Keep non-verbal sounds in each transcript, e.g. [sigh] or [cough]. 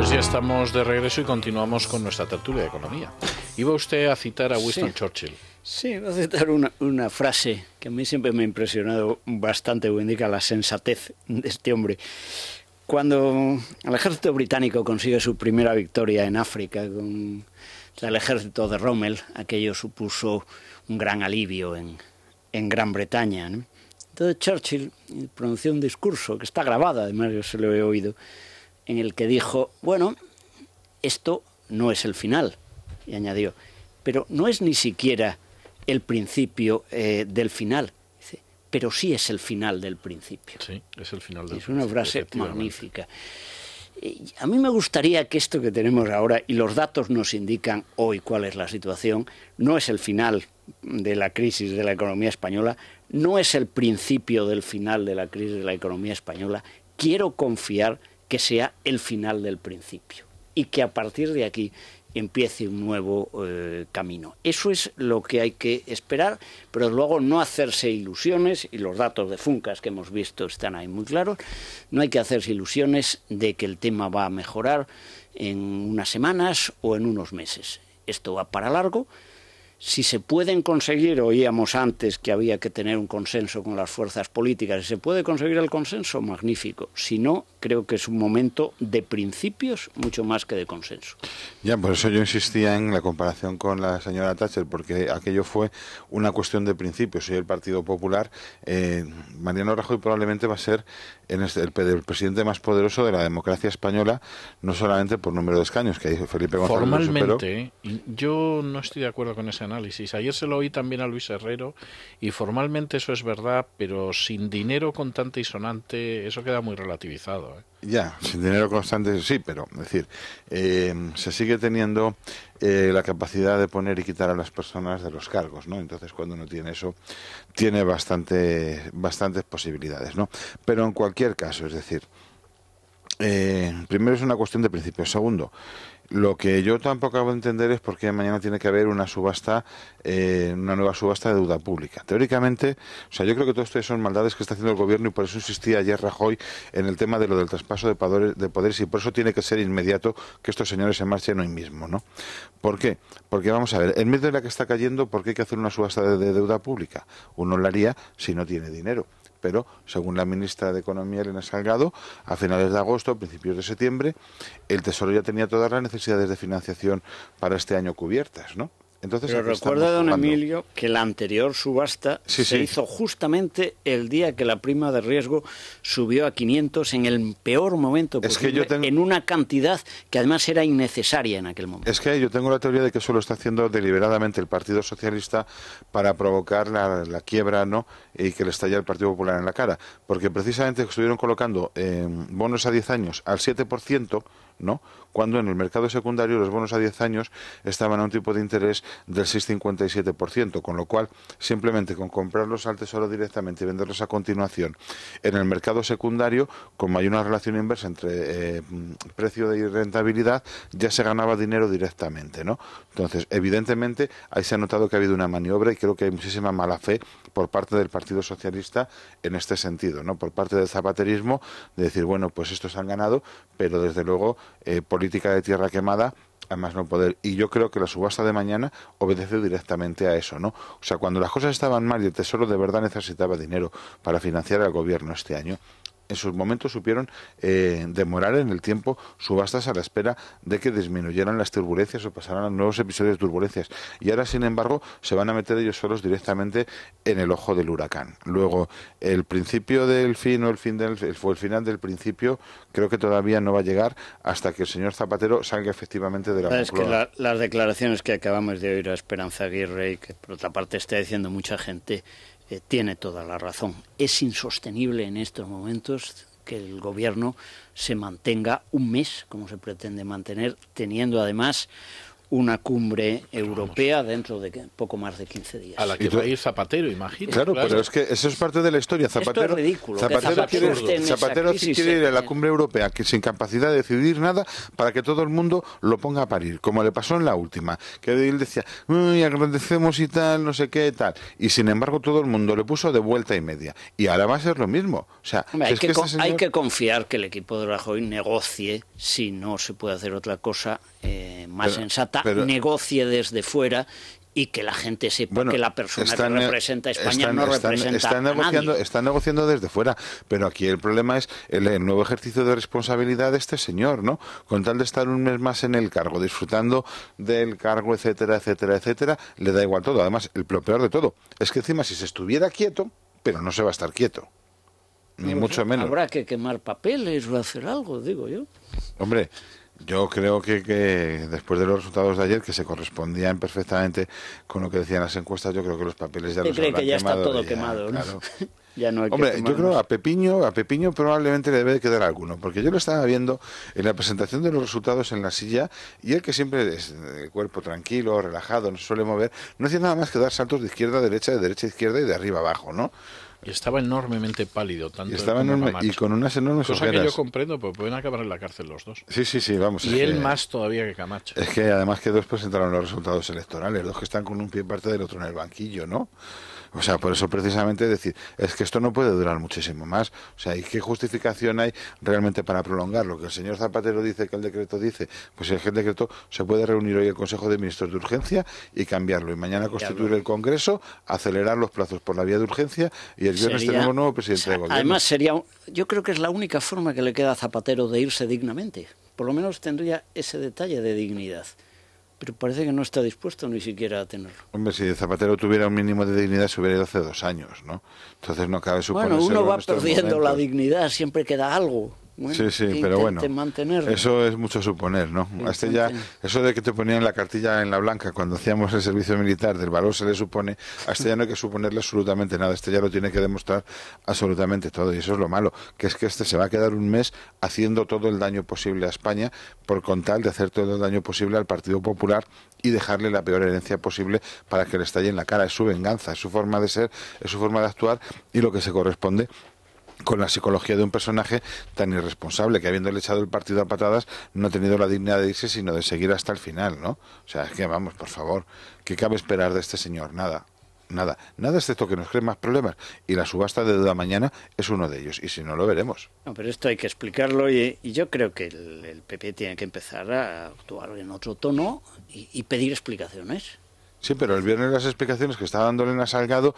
Pues ya estamos de regreso y continuamos con nuestra tertulia de economía. Iba usted a citar a Winston Churchill. Sí, voy a citar una, frase que a mí siempre me ha impresionado bastante, que indica la sensatez de este hombre. Cuando el ejército británico consigue su primera victoria en África con el ejército de Rommel, aquello supuso un gran alivio en, Gran Bretaña. Entonces Churchill pronunció un discurso que está grabado, además yo se lo he oído, en el que dijo, bueno, esto no es el final, y añadió, pero no es ni siquiera el principio eh, del final, dice, pero sí es el final del principio. Sí, es el final del Es una frase magnífica. A mí me gustaría que esto que tenemos ahora, y los datos nos indican hoy cuál es la situación, no es el final de la crisis de la economía española, no es el principio del final de la crisis de la economía española. Quiero confiar que sea el final del principio y que a partir de aquí empiece un nuevo eh, camino. Eso es lo que hay que esperar, pero luego no hacerse ilusiones, y los datos de Funcas que hemos visto están ahí muy claros, no hay que hacerse ilusiones de que el tema va a mejorar en unas semanas o en unos meses. Esto va para largo, si se pueden conseguir, oíamos antes que había que tener un consenso con las fuerzas políticas, si se puede conseguir el consenso, magnífico. Si no, creo que es un momento de principios mucho más que de consenso. Ya, por eso yo insistía en la comparación con la señora Thatcher, porque aquello fue una cuestión de principios. Soy el Partido Popular. Eh, Mariano Rajoy probablemente va a ser este, el, presidente más poderoso de la democracia española, no solamente por número de escaños, que hay Felipe González. Formalmente, yo no estoy de acuerdo con esa Ayer se lo oí también a Luis Herrero y formalmente eso es verdad, pero sin dinero constante y sonante eso queda muy relativizado. ¿eh? Ya, sin dinero constante sí, pero es decir, eh, se sigue teniendo eh, la capacidad de poner y quitar a las personas de los cargos, ¿no? Entonces, cuando uno tiene eso, tiene bastante, bastantes posibilidades, ¿no? Pero en cualquier caso, es decir, primero es una cuestión de principio. Segundo, lo que yo tampoco acabo de entender es por qué mañana tiene que haber una subasta, eh, una nueva subasta de deuda pública. Teóricamente, o sea, yo creo que todo esto son maldades que está haciendo el gobierno y por eso insistía ayer Rajoy en el tema de lo del traspaso de poderes, y por eso tiene que ser inmediato que estos señores se marchen hoy mismo, ¿no? ¿Por qué? Porque vamos a ver, en medio de la que está cayendo, ¿por qué hay que hacer una subasta de deuda pública? Uno la haría si no tiene dinero pero según la ministra de Economía, Elena Salgado, a finales de agosto, principios de septiembre, el Tesoro ya tenía todas las necesidades de financiación para este año cubiertas, ¿no? Entonces, Pero recuerda, don Emilio, que la anterior subasta se hizo justamente el día que la prima de riesgo subió a 500 en el peor momento posible, en una cantidad que además era innecesaria en aquel momento. Es que yo tengo la teoría de que eso lo está haciendo deliberadamente el Partido Socialista para provocar la, quiebra ¿no? y que le estalla el Partido Popular en la cara. Porque precisamente estuvieron colocando eh, bonos a 10 años al 7%, cuando en el mercado secundario los bonos a 10 años estaban a un tipo de interés del 6,57%, con lo cual simplemente con comprarlos al tesoro directamente y venderlos a continuación en el mercado secundario, como hay una relación inversa entre eh, precio y rentabilidad, ya se ganaba dinero directamente, ¿no? Entonces, evidentemente ahí se ha notado que ha habido una maniobra y creo que hay muchísima mala fe por parte del Partido Socialista en este sentido, ¿no? Por parte del zapaterismo de decir, bueno, pues estos han ganado, pero desde luego eh, política de tierra quemada además no poder. Y yo creo que la subasta de mañana obedece directamente a eso, ¿no? O sea, cuando las cosas estaban mal y el Tesoro de verdad necesitaba dinero para financiar al gobierno este año, en sus momentos supieron eh, demorar en el tiempo subastas a la espera de que disminuyeran las turbulencias o pasaran a nuevos episodios de turbulencias. Y ahora, sin embargo, se van a meter ellos solos directamente en el ojo del huracán. Luego, el principio del fin o el, fin del, final del principio creo que todavía no va a llegar hasta que el señor Zapatero salga efectivamente de la Es que las declaraciones que acabamos de oír a Esperanza Aguirre y que por otra parte está diciendo mucha gente eh, tiene toda la razón. Es insostenible en estos momentos que el gobierno se mantenga un mes, como se pretende mantener, teniendo además una cumbre europea dentro de poco más de 15 días. A la que va a ir Zapatero, imagino. Claro, pero es que eso es parte de la historia. Zapatero, Zapatero, quiere, ir a la cumbre europea que sin capacidad de decidir nada para que todo el mundo lo ponga a parir, como le pasó en la última, que él decía, Uy, agradecemos y tal, no sé qué, tal. Y sin embargo todo el mundo le puso de vuelta y media. Y ahora va a ser lo mismo. O sea, hay, que, confiar que el equipo de Rajoy negocie si no se puede hacer otra cosa eh, más sensata negocie desde fuera y que la gente sepa que la persona que eh, representa a España no representa negociando, a negociando desde fuera, pero aquí el problema es el, nuevo ejercicio de responsabilidad de este señor, ¿no? Con tal de estar un mes más en el cargo, disfrutando del cargo, etcétera, etcétera, etcétera, le da igual todo. Además, lo peor de todo es que encima si se estuviera quieto, pero no se va a estar quieto. Ni mucho menos. Habrá que quemar papeles o hacer algo, digo yo. Hombre, yo creo que, que, después de los resultados de ayer, que se correspondían perfectamente con lo que decían las encuestas, yo creo que los papeles ya los cree que ya está todo quemado, [laughs] Hombre, yo creo a Pepiño, a Pepiño probablemente le debe quedar alguno, porque yo lo estaba viendo en la presentación de los resultados en la silla y él que siempre es de cuerpo tranquilo, relajado, no se suele mover, no hacía nada más que dar saltos de izquierda a derecha, de derecha a izquierda y de arriba abajo, ¿no? Y estaba enormemente pálido, tanto y estaba y con unas enormes Cosa que yo comprendo, pues pueden acabar en la cárcel los dos. Sí, sí, sí, vamos. Y él más todavía que Camacho. Es que además que dos presentaron los resultados electorales, los que están con un pie parte del otro en el banquillo, ¿no? O sea, por eso precisamente decir, es que esto no puede durar muchísimo más. O sea, ¿y qué justificación hay realmente para prolongarlo? Que el señor Zapatero dice que el decreto dice, pues el decreto se puede reunir hoy el Consejo de Ministros de Urgencia y cambiarlo. Y mañana constituir el Congreso, acelerar los plazos por la vía de urgencia y el viernes tenemos nuevo presidente de gobierno. Además, sería, yo creo que es la única forma que le queda a Zapatero de irse dignamente. Por lo menos tendría ese detalle de dignidad pero parece que no está dispuesto ni siquiera a tenerlo. Hombre, si Zapatero tuviera un mínimo de dignidad, se hubiera ido hace dos años, ¿no? Entonces no cabe suponer... Bueno, uno va perdiendo la dignidad, siempre queda algo sí, sí, pero bueno. Eso es mucho suponer, ¿no? este ya, eso de que te ponían la cartilla en la blanca cuando hacíamos el servicio militar, del valor se le supone, a este ya no hay que suponerle absolutamente nada, este ya lo tiene que demostrar absolutamente todo, y eso es lo malo, que es que este se va a quedar un mes haciendo todo el daño posible a España por contar de hacer todo el daño posible al Partido Popular y dejarle la peor herencia posible para que le estalle en la cara. Es su venganza, es su forma de ser, es su forma de actuar y lo que se corresponde con la psicología de un personaje tan irresponsable que habiéndole echado el partido a patadas no ha tenido la dignidad de irse sino de seguir hasta el final, ¿no? O sea, es que vamos, por favor, ¿qué cabe esperar de este señor? Nada, nada, nada excepto que nos cree más problemas y la subasta de duda mañana es uno de ellos y si no lo veremos. No, pero esto hay que explicarlo y, yo creo que el, PP tiene que empezar a actuar en otro tono y pedir explicaciones Sí, pero el viernes las explicaciones que está en Elena Salgado,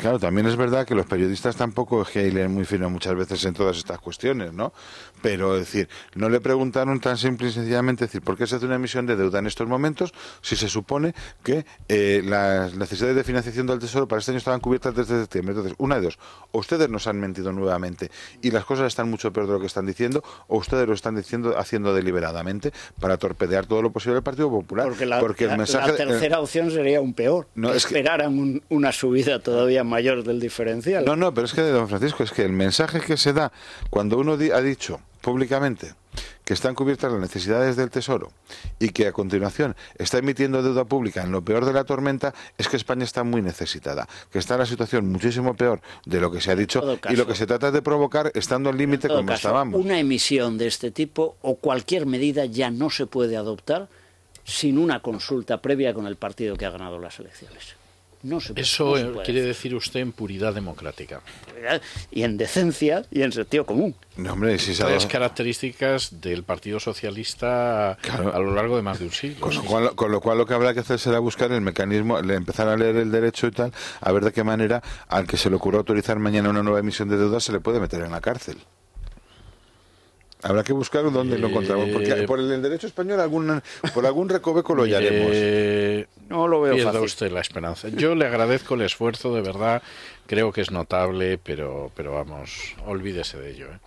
claro, también es verdad que los periodistas tampoco es que leen muy fino muchas veces en todas estas cuestiones, ¿no? Pero, es decir, no le preguntaron tan simple y sencillamente, decir, ¿por qué se hace una emisión de deuda en estos momentos si se supone que eh, las necesidades de financiación del Tesoro para este año estaban cubiertas desde septiembre? Entonces, una de dos, o ustedes nos han mentido nuevamente y las cosas están mucho peor de lo que están diciendo, o ustedes lo están diciendo haciendo deliberadamente para torpedear todo lo posible el Partido Popular. Porque el mensaje, la tercera opción sería un peor. No, es esperaran que... una subida todavía mayor del diferencial. No, no, pero es que, don Francisco, es que el mensaje que se da cuando uno ha dicho públicamente que están cubiertas las necesidades del Tesoro y que a continuación está emitiendo deuda pública en lo peor de la tormenta, es que España está muy necesitada, que está en la situación muchísimo peor de lo que se ha dicho y lo que se trata de provocar estando al límite como estábamos. Una emisión de este tipo o cualquier medida ya no se puede adoptar sin una consulta previa con el partido que ha ganado las elecciones. No se Eso quiere decir usted en puridad democrática. Y en decencia y en sentido común. No, Las características del Partido Socialista a lo largo de más de un siglo. Con lo, cual, con lo, cual, lo que habrá que hacer será buscar el mecanismo, empezar a leer el derecho y tal, a ver de qué manera al que se le ocurra autorizar mañana una nueva emisión de deuda se le puede meter en la cárcel. Habrá que buscar dónde lo encontramos, porque eh, por el derecho español algún, por algún recoveco lo [laughs] hallaremos. no lo veo fácil. usted la esperanza. Yo le agradezco el esfuerzo, de verdad. Creo que es notable, pero, pero vamos, olvídese de ello. ¿eh?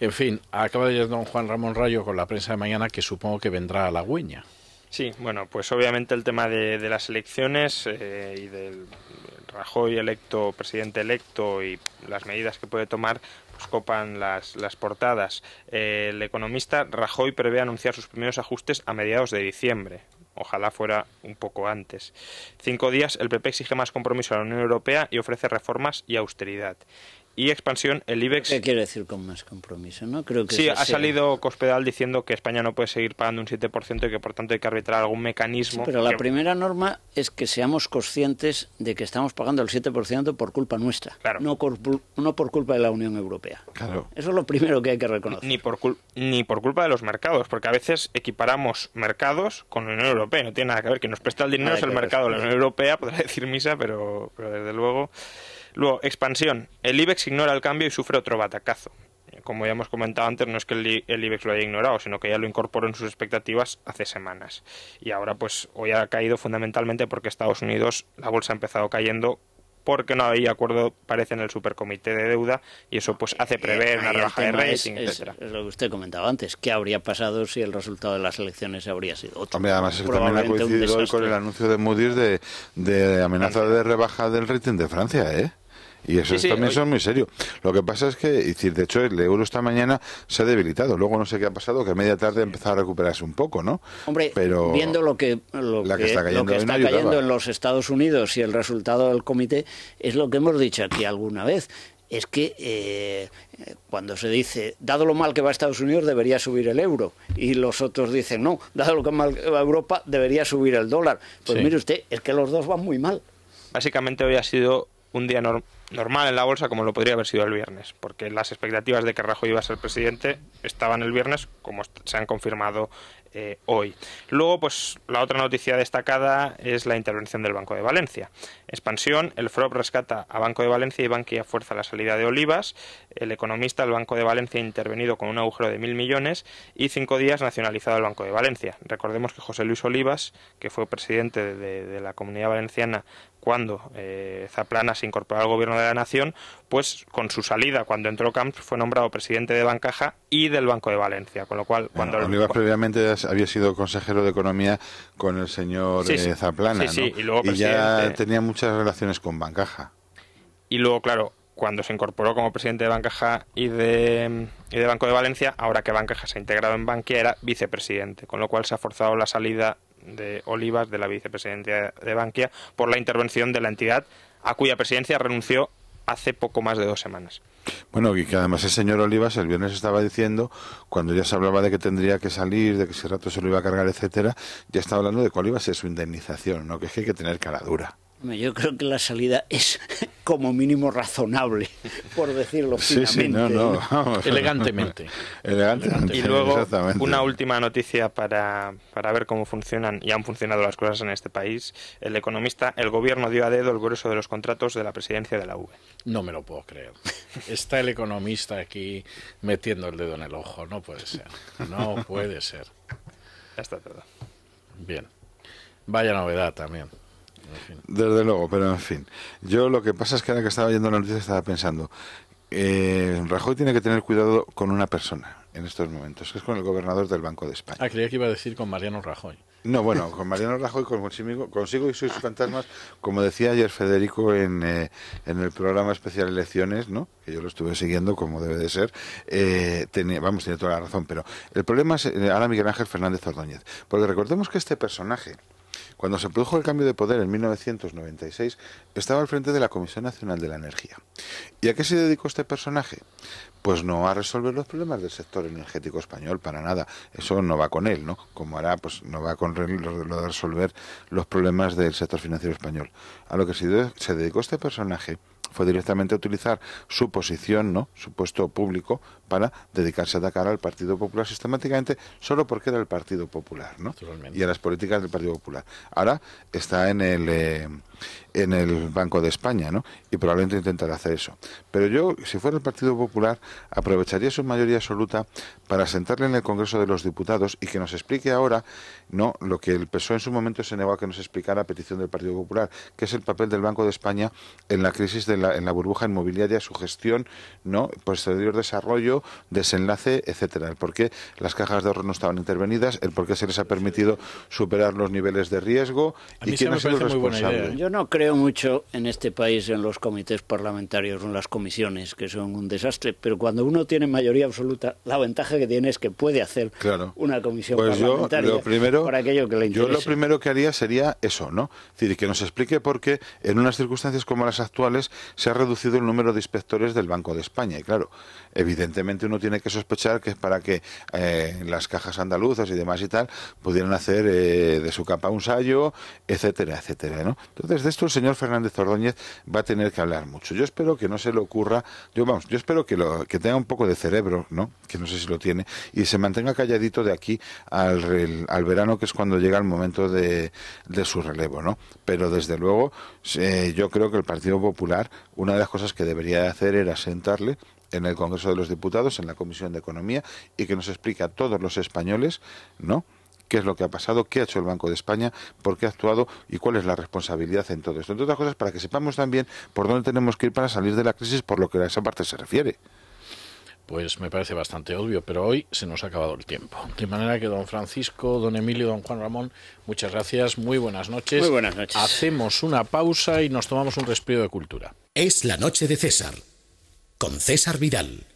En fin, acaba de llegar don Juan Ramón Rayo con la prensa de mañana, que supongo que vendrá a la hueña. Sí, bueno, pues obviamente el tema de, las elecciones eh, y del Rajoy electo, presidente electo y las medidas que puede tomar, copan las, las portadas. Eh, el economista Rajoy prevé anunciar sus primeros ajustes a mediados de diciembre. Ojalá fuera un poco antes. Cinco días, el PP exige más compromiso a la Unión Europea y ofrece reformas y austeridad y expansión, el IBEX... ¿Qué quiere decir con más compromiso? ¿no? Creo que sí, ha salido Cospedal diciendo que España no puede seguir pagando un 7% y que por tanto hay que arbitrar algún mecanismo... pero la primera norma es que seamos conscientes de que estamos pagando el 7% por culpa nuestra, no, por, culpa de la Unión Europea. Claro. Eso es lo primero que hay que reconocer. Ni por, culpa de los mercados, porque a veces equiparamos mercados con la Unión Europea, no tiene nada que ver, que nos presta el dinero es el mercado, de la Unión Europea podrá decir misa, pero desde luego... Luego, expansión. El IBEX ignora el cambio y sufre otro batacazo. Eh, como ya hemos comentado antes, no es que el, IBEX lo haya ignorado, sino que ya lo incorporó en sus expectativas hace semanas. Y ahora, pues, hoy ha caído fundamentalmente porque Estados Unidos, la bolsa ha empezado cayendo porque no había acuerdo, parece, en el supercomité de deuda y eso pues hace eh, prever una rebaja de rating, es, Es lo que usted comentaba antes, ¿qué habría pasado si el resultado de las elecciones habría sido otro? además también ha coincidido con el anuncio de Moody's de amenaza de rebaja del rating de Francia, ¿eh? Y eso también es muy serio. Lo que pasa es que, decir, de hecho, el euro esta mañana se ha debilitado. Luego no sé qué ha pasado, que a media tarde ha empezado a recuperarse un poco, ¿no? Hombre, Pero viendo lo que, lo que, está cayendo, en los Estados Unidos y el resultado del comité, es lo que hemos dicho aquí alguna vez es que eh, cuando se dice, dado lo mal que va a Estados Unidos, debería subir el euro. Y los otros dicen, no, dado lo que mal que va Europa, debería subir el dólar. Pues mire usted, es que los dos van muy mal. Básicamente hoy ha sido un día normal en la bolsa como lo podría haber sido el viernes, porque las expectativas de que Rajoy iba a ser presidente estaban el viernes como se han confirmado eh, hoy. Luego, pues la otra noticia destacada es la intervención del Banco de Valencia. Expansión, el FROB rescata a Banco de Valencia y Bankia fuerza la salida de Olivas. El economista, el Banco de Valencia ha intervenido con un agujero de mil millones y cinco días nacionalizado el Banco de Valencia. Recordemos que José Luis Olivas, que fue presidente de, la Comunidad Valenciana cuando eh, Zaplana se incorporó al gobierno de la nación, pues con su salida, cuando entró Camps, fue nombrado presidente de Bancaja y del Banco de Valencia, con lo cual cuando... previamente había sido consejero de Economía con el señor eh, Zaplana. y, ya tenía muchas relaciones con Bancaja. Y luego, claro, cuando se incorporó como presidente de Bancaja y de, Banco de Valencia, ahora que Bancaja se ha integrado en Bankia, era vicepresidente, con lo cual se ha forzado la salida de Olivas de la vicepresidencia de Bankia por la intervención de la entidad a cuya presidencia renunció hace poco más de dos semanas. Bueno, y que además el señor Olivas el viernes estaba diciendo, cuando ya se hablaba de que tendría que salir, de que ese rato se lo iba a cargar, etcétera, ya estaba hablando de cuál iba a ser su indemnización, ¿no? Que es que hay que tener cara dura. Yo creo que la salida es [laughs] como mínimo razonable, [laughs] por decirlo finamente. [laughs] Elegantemente. Y luego, una última noticia para, ver cómo funcionan y han funcionado las cosas en este país. El economista, el gobierno dio a dedo el grueso de los contratos de la presidencia de la UE. No me lo puedo creer. Está el economista aquí metiendo el dedo en el ojo. No puede ser. No puede ser. Ya está todo. Bien. Vaya novedad también. Desde luego, pero en fin. Yo lo que pasa es que ahora que estaba oyendo la noticia estaba pensando, eh, Rajoy tiene que tener cuidado con una persona en estos momentos, que es con el gobernador del Banco de España. Ah, creía que iba a decir con Mariano Rajoy. No, bueno, con Mariano Rajoy, consigo, consigo y sus fantasmas, como decía ayer Federico en, eh, en, el programa especial Elecciones, ¿no? que yo lo estuve siguiendo como debe de ser, eh, tenía, vamos, tiene toda la razón, pero el problema es eh, ahora Miguel Ángel Fernández Ordóñez, porque recordemos que este personaje, cuando se produjo el cambio de poder en 1996, estaba al frente de la Comisión Nacional de la Energía. ¿Y a qué se dedicó este personaje? Pues no a resolver los problemas del sector energético español, para nada. Eso no va con él, ¿no? Como hará, pues no va con lo de resolver los problemas del sector financiero español. A lo que se dedicó este personaje fue directamente a utilizar su posición, ¿no? su puesto público, para dedicarse a atacar al Partido Popular sistemáticamente solo porque era el Partido Popular, ¿no? Y a las políticas del Partido Popular. Ahora está en el eh, en el Banco de España, ¿no? Y probablemente intentará hacer eso. Pero yo, si fuera el Partido Popular, aprovecharía su mayoría absoluta para sentarle en el Congreso de los Diputados y que nos explique ahora, no, lo que el PSOE en su momento se negó a que nos explicara a petición del Partido Popular, que es el papel del Banco de España en la crisis de la, en la burbuja inmobiliaria, su gestión, no, posterior desarrollo desenlace, etcétera. El por qué las cajas de ahorro no estaban intervenidas, el por qué se les ha permitido superar los niveles de riesgo y quién responsable. ¿eh? Yo no creo mucho en este país en los comités parlamentarios, en las comisiones, que son un desastre, pero cuando uno tiene mayoría absoluta, la ventaja que tiene es que puede hacer una comisión parlamentaria pues yo, lo primero, para aquello que le Yo lo primero que haría sería eso, ¿no? Es decir, que nos explique por qué en unas circunstancias como las actuales se ha reducido el número de inspectores del Banco de España. Y claro, evidentemente uno tiene que sospechar que es para que eh, las cajas andaluzas y demás y tal pudieran hacer eh, de su capa un sayo, etcétera, etcétera. ¿no? Entonces, de esto el señor Fernández Ordóñez va a tener que hablar mucho. Yo espero que no se le ocurra, yo vamos, yo espero que, lo, que tenga un poco de cerebro, ¿no? que no sé si lo tiene, y se mantenga calladito de aquí al, verano, que es cuando llega el momento de, su relevo. ¿no? Pero desde luego, eh, yo creo que el Partido Popular, una de las cosas que debería hacer era sentarle en el Congreso de los Diputados, en la Comisión de Economía, y que nos explique a todos los españoles, ¿no? qué es lo que ha pasado, qué ha hecho el Banco de España, por qué ha actuado y cuál es la responsabilidad en todo esto. Entre otras cosas, para que sepamos también por dónde tenemos que ir para salir de la crisis por lo que a esa parte se refiere. Pues me parece bastante obvio, pero hoy se nos ha acabado el tiempo. De manera que don Francisco, don Emilio, don Juan Ramón, muchas gracias, muy buenas noches. Muy buenas noches. Hacemos una pausa y nos tomamos un respiro de cultura. Es la noche de César con César Vidal.